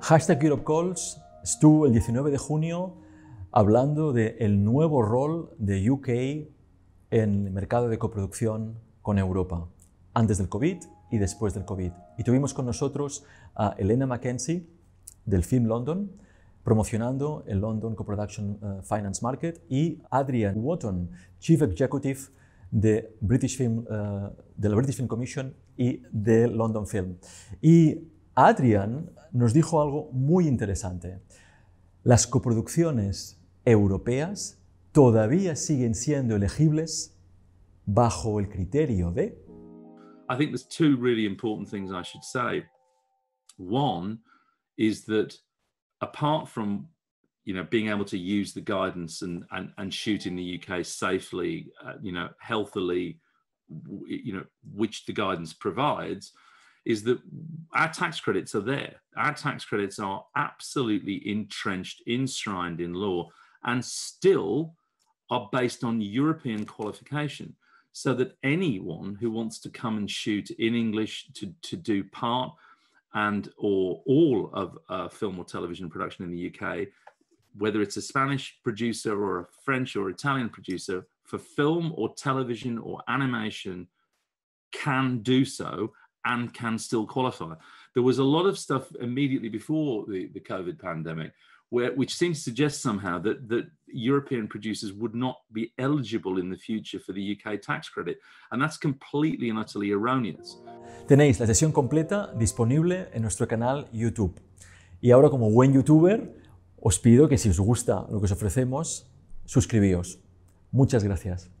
Hashtag Europe Calls estuvo el 19 de junio hablando del el nuevo rol de UK en el mercado de coproducción con Europa, antes del COVID y después del COVID. Y tuvimos con nosotros a Elena Mackenzie del Film London, promocionando el London Coproduction eh, Finance Market, y Adrian Wotton, Chief Executive de British Film, eh, la British Film Commission y de London Film. Y Adrian nos dijo algo muy interesante. Las coproducciones europeas todavía siguen siendo elegibles bajo el criterio de I think there's two really important things I should say. One is that apart from you know being able to use the guidance and and, and shoot in the uk safely uh, you know healthily you know which the guidance provides is that our tax credits are there our tax credits are absolutely entrenched enshrined in law and still are based on european qualification so that anyone who wants to come and shoot in english to, to do part and or all of a uh, film or television production in the uk whether it's a Spanish producer or a French or Italian producer, for film or television or animation, can do so and can still qualify. There was a lot of stuff immediately before the, the COVID pandemic, where, which seems to suggest somehow that, that European producers would not be eligible in the future for the UK tax credit. And that's completely and utterly erroneous. Tenéis la sesión completa disponible en nuestro canal YouTube. Y ahora como buen youtuber, Os pido que si os gusta lo que os ofrecemos, suscribíos. Muchas gracias.